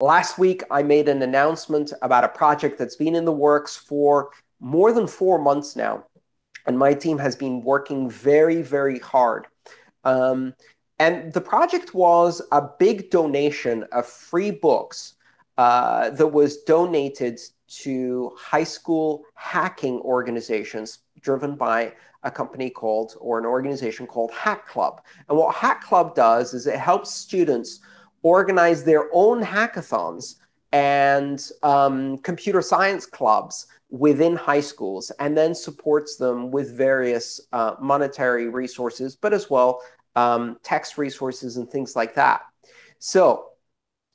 Last week, I made an announcement about a project that's been in the works for more than four months now. And my team has been working very, very hard. Um, and the project was a big donation of free books uh, that was donated to high school hacking organizations driven by a company called, or an organization called Hack Club. And what Hack Club does is it helps students organize their own hackathons and um, computer science clubs within high schools and then supports them with various uh, monetary resources, but as well um, text resources and things like that. So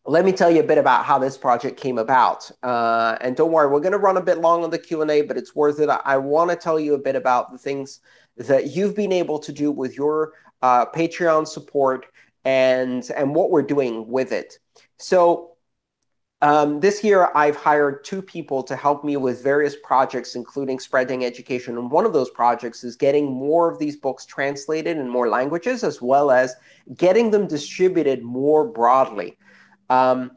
let me tell you a bit about how this project came about. Uh, and don't worry, we're going to run a bit long on the Q&A, but it's worth it. I, I want to tell you a bit about the things that you've been able to do with your uh, Patreon support and and what we're doing with it. So um, this year, I've hired two people to help me with various projects, including spreading education. And one of those projects is getting more of these books translated in more languages, as well as getting them distributed more broadly. Um,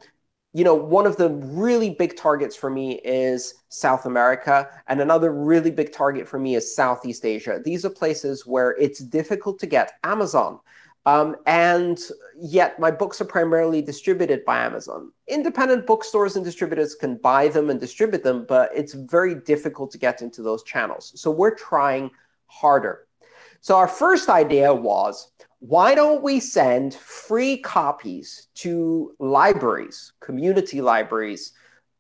you know, one of the really big targets for me is South America, and another really big target for me is Southeast Asia. These are places where it's difficult to get Amazon. Um, and yet, my books are primarily distributed by Amazon. Independent bookstores and distributors can buy them and distribute them, but it's very difficult to get into those channels. So we're trying harder. So our first idea was, why don't we send free copies to libraries, community libraries,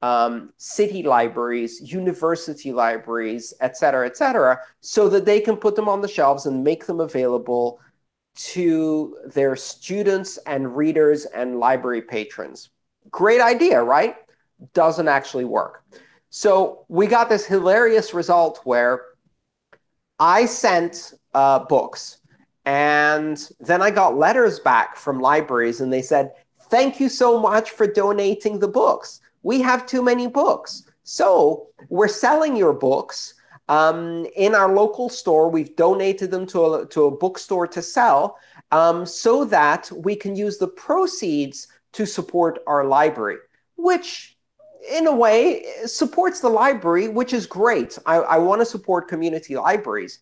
um, city libraries, university libraries, et cetera, et cetera, so that they can put them on the shelves and make them available to their students and readers and library patrons. Great idea, right? Doesn't actually work. So we got this hilarious result where I sent uh, books and then I got letters back from libraries and they said, Thank you so much for donating the books. We have too many books. So we're selling your books um, in our local store, we've donated them to a, to a bookstore to sell um, so that we can use the proceeds to support our library, which in a way supports the library, which is great. I, I want to support community libraries.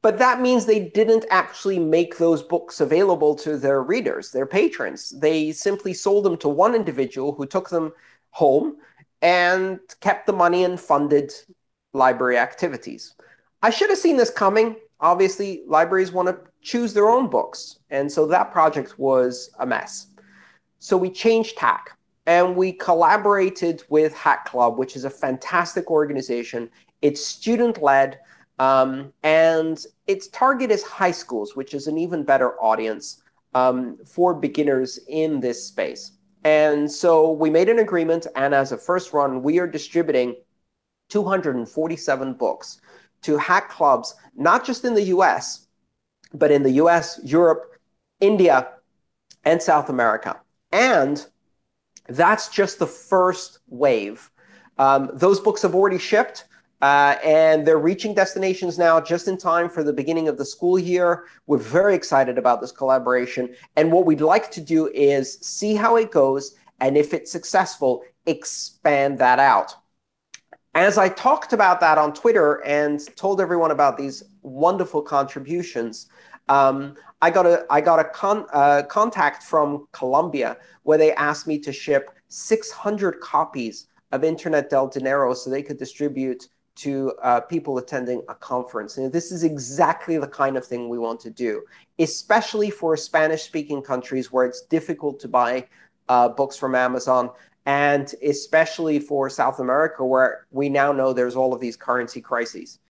But that means they didn't actually make those books available to their readers, their patrons. They simply sold them to one individual who took them home and kept the money and funded library activities. I should have seen this coming. Obviously, libraries want to choose their own books. And so that project was a mess. So we changed tack and we collaborated with Hack Club, which is a fantastic organization. It's student led um, and its target is high schools, which is an even better audience um, for beginners in this space. And so we made an agreement, and as a first run, we are distributing 247 books to hack clubs, not just in the US, but in the US, Europe, India, and South America. And that's just the first wave. Um, those books have already shipped. Uh, and they're reaching destinations now just in time for the beginning of the school year. We're very excited about this collaboration. And what we'd like to do is see how it goes. And if it's successful, expand that out. As I talked about that on Twitter and told everyone about these wonderful contributions, um, I got a I got a con, uh, contact from Colombia where they asked me to ship 600 copies of Internet del Dinero so they could distribute to uh, people attending a conference. And this is exactly the kind of thing we want to do, especially for Spanish-speaking countries where it's difficult to buy uh, books from Amazon and especially for South America, where we now know there's all of these currency crises.